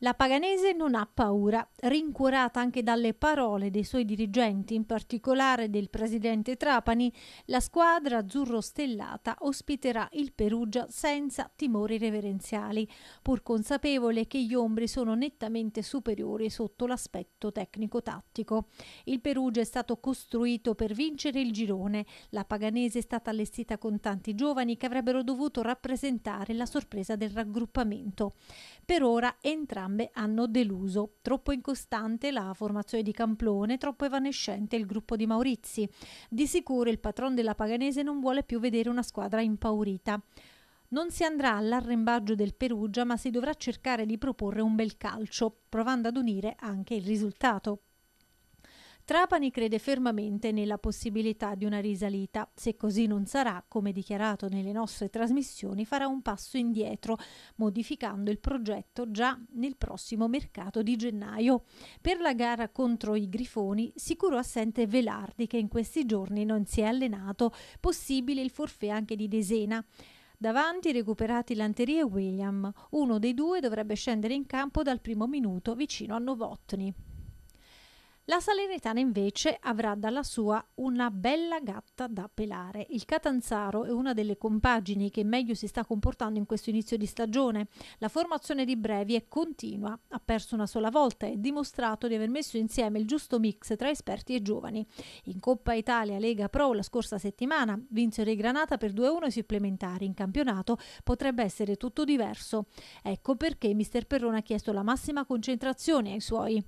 La Paganese non ha paura, rincuorata anche dalle parole dei suoi dirigenti, in particolare del presidente Trapani, la squadra azzurro-stellata ospiterà il Perugia senza timori reverenziali, pur consapevole che gli ombri sono nettamente superiori sotto l'aspetto tecnico-tattico. Il Perugia è stato costruito per vincere il girone, la Paganese è stata allestita con tanti giovani che avrebbero dovuto rappresentare la sorpresa del raggruppamento. Per ora entrambi entrambe hanno deluso. Troppo incostante la formazione di Camplone, troppo evanescente il gruppo di Maurizi. Di sicuro il patron della Paganese non vuole più vedere una squadra impaurita. Non si andrà all'arrembaggio del Perugia, ma si dovrà cercare di proporre un bel calcio, provando ad unire anche il risultato. Trapani crede fermamente nella possibilità di una risalita. Se così non sarà, come dichiarato nelle nostre trasmissioni, farà un passo indietro, modificando il progetto già nel prossimo mercato di gennaio. Per la gara contro i Grifoni, sicuro assente Velardi che in questi giorni non si è allenato, possibile il forfè anche di Desena. Davanti recuperati Lanterie e William. Uno dei due dovrebbe scendere in campo dal primo minuto vicino a Novotny. La Salernitana invece avrà dalla sua una bella gatta da pelare. Il Catanzaro è una delle compagini che meglio si sta comportando in questo inizio di stagione. La formazione di Brevi è continua, ha perso una sola volta e dimostrato di aver messo insieme il giusto mix tra esperti e giovani. In Coppa Italia Lega Pro la scorsa settimana vinsero i Granata per 2-1 i supplementari. In campionato potrebbe essere tutto diverso. Ecco perché mister Perrone ha chiesto la massima concentrazione ai suoi.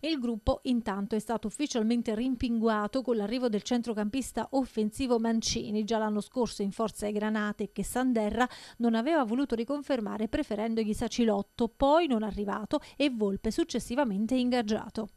Il gruppo intanto è stato ufficialmente rimpinguato con l'arrivo del centrocampista offensivo Mancini, già l'anno scorso in forza ai Granate, che Sanderra non aveva voluto riconfermare preferendogli Sacilotto, poi non arrivato e Volpe successivamente ingaggiato.